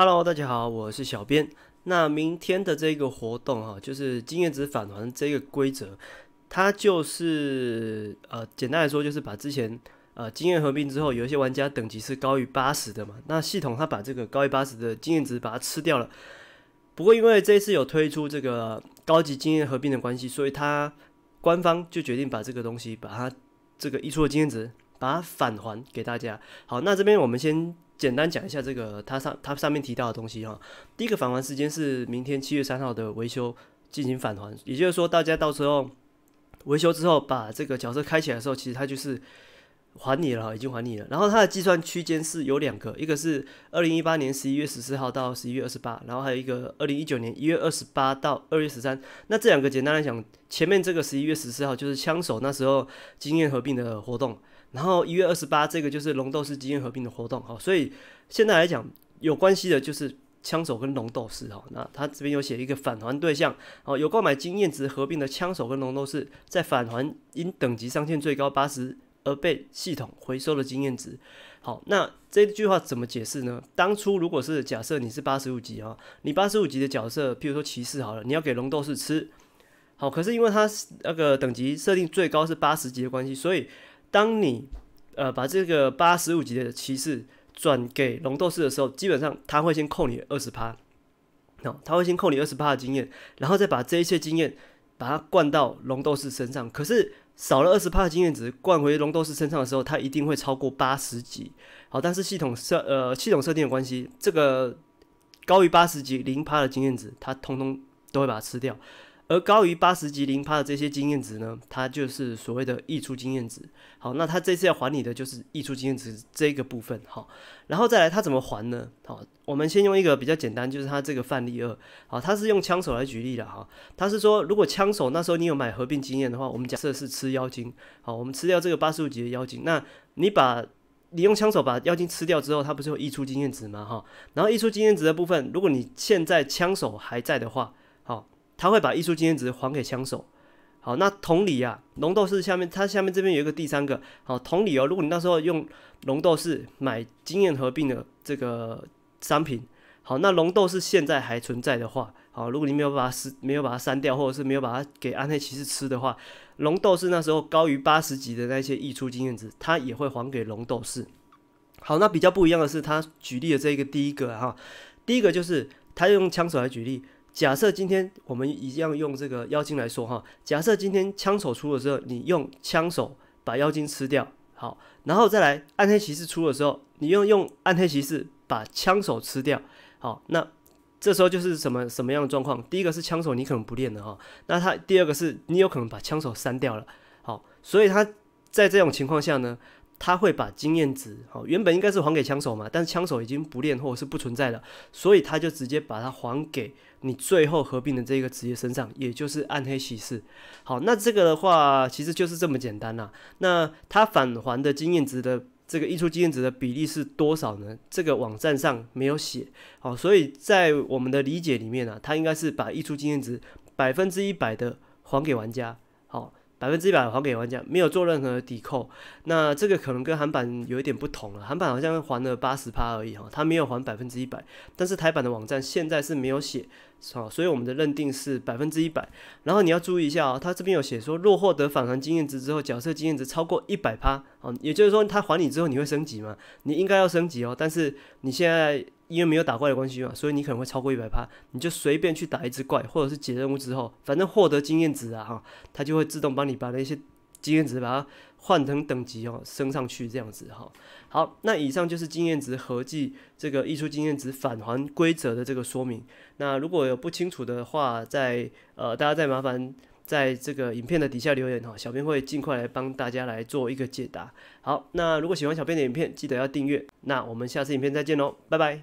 Hello，大家好，我是小编。那明天的这个活动哈，就是经验值返还这个规则，它就是呃，简单来说就是把之前呃经验合并之后，有一些玩家等级是高于八十的嘛，那系统它把这个高于八十的经验值把它吃掉了。不过因为这一次有推出这个高级经验合并的关系，所以它官方就决定把这个东西，把它这个溢出的经验值把它返还给大家。好，那这边我们先。简单讲一下这个，它上它上面提到的东西哈。第一个返还时间是明天七月三号的维修进行返还，也就是说大家到时候维修之后把这个角色开起来的时候，其实它就是。还你了已经还你了。然后它的计算区间是有两个，一个是二零一八年十一月十四号到十一月二十八，然后还有一个二零一九年一月二十八到二月十三。那这两个简单来讲，前面这个十一月十四号就是枪手那时候经验合并的活动，然后一月二十八这个就是龙斗士经验合并的活动好，所以现在来讲有关系的就是枪手跟龙斗士哈。那它这边有写一个返还对象，哦，有购买经验值合并的枪手跟龙斗士在返还，因等级上限最高八十。而被系统回收的经验值，好，那这句话怎么解释呢？当初如果是假设你是八十五级啊，你八十五级的角色，譬如说骑士好了，你要给龙斗士吃，好，可是因为它那个等级设定最高是八十级的关系，所以当你呃把这个八十五级的骑士转给龙斗士的时候，基本上他会先扣你二十趴，好，他会先扣你二十趴的经验，然后再把这一切经验把它灌到龙斗士身上，可是。少了二十帕经验值灌回龙斗士身上的时候，它一定会超过八十级。好，但是系统设呃系统设定的关系，这个高于八十级零趴的经验值，它通通都会把它吃掉。而高于八十级零趴的这些经验值呢，它就是所谓的溢出经验值。好，那他这次要还你的就是溢出经验值这个部分哈。然后再来，他怎么还呢？好，我们先用一个比较简单，就是他这个范例二。好，他是用枪手来举例的哈。他是说，如果枪手那时候你有买合并经验的话，我们假设是吃妖精。好，我们吃掉这个八十五级的妖精，那你把你用枪手把妖精吃掉之后，它不是有溢出经验值吗？哈，然后溢出经验值的部分，如果你现在枪手还在的话。他会把溢出经验值还给枪手，好，那同理啊，龙斗士下面，它下面这边有一个第三个，好，同理哦，如果你那时候用龙斗士买经验合并的这个商品，好，那龙斗士现在还存在的话，好，如果你没有把它撕，没有把它删掉，或者是没有把它给暗黑骑士吃的话，龙斗士那时候高于八十级的那些溢出经验值，他也会还给龙斗士。好，那比较不一样的是，他举例的这个第一个哈，第一个就是他用枪手来举例。假设今天我们一样用这个妖精来说哈，假设今天枪手出的时候，你用枪手把妖精吃掉，好，然后再来暗黑骑士出的时候，你用用暗黑骑士把枪手吃掉，好，那这时候就是什么什么样的状况？第一个是枪手你可能不练了哈，那他第二个是你有可能把枪手删掉了，好，所以他在这种情况下呢。他会把经验值，好，原本应该是还给枪手嘛，但是枪手已经不练或者是不存在了，所以他就直接把它还给你最后合并的这一个职业身上，也就是暗黑骑士。好，那这个的话其实就是这么简单啦。那他返还的经验值的这个溢出经验值的比例是多少呢？这个网站上没有写，好，所以在我们的理解里面呢，他应该是把溢出经验值百分之一百的还给玩家。百分之一百还给玩家，没有做任何抵扣。那这个可能跟韩版有一点不同了。韩版好像还了八十趴而已哈，他没有还百分之一百。但是台版的网站现在是没有写，好，所以我们的认定是百分之一百。然后你要注意一下哦，他这边有写说，若获得返还经验值之后，角色经验值超过一百趴，哦，也就是说他还你之后，你会升级吗？你应该要升级哦，但是你现在。因为没有打怪的关系嘛，所以你可能会超过一百趴，你就随便去打一只怪，或者是解任务之后，反正获得经验值啊，哈，它就会自动帮你把那些经验值把它换成等级哦，升上去这样子哈。好，那以上就是经验值合计这个溢出经验值返还规则的这个说明。那如果有不清楚的话，在呃大家再麻烦在这个影片的底下留言哈，小编会尽快来帮大家来做一个解答。好，那如果喜欢小编的影片，记得要订阅。那我们下次影片再见喽，拜拜。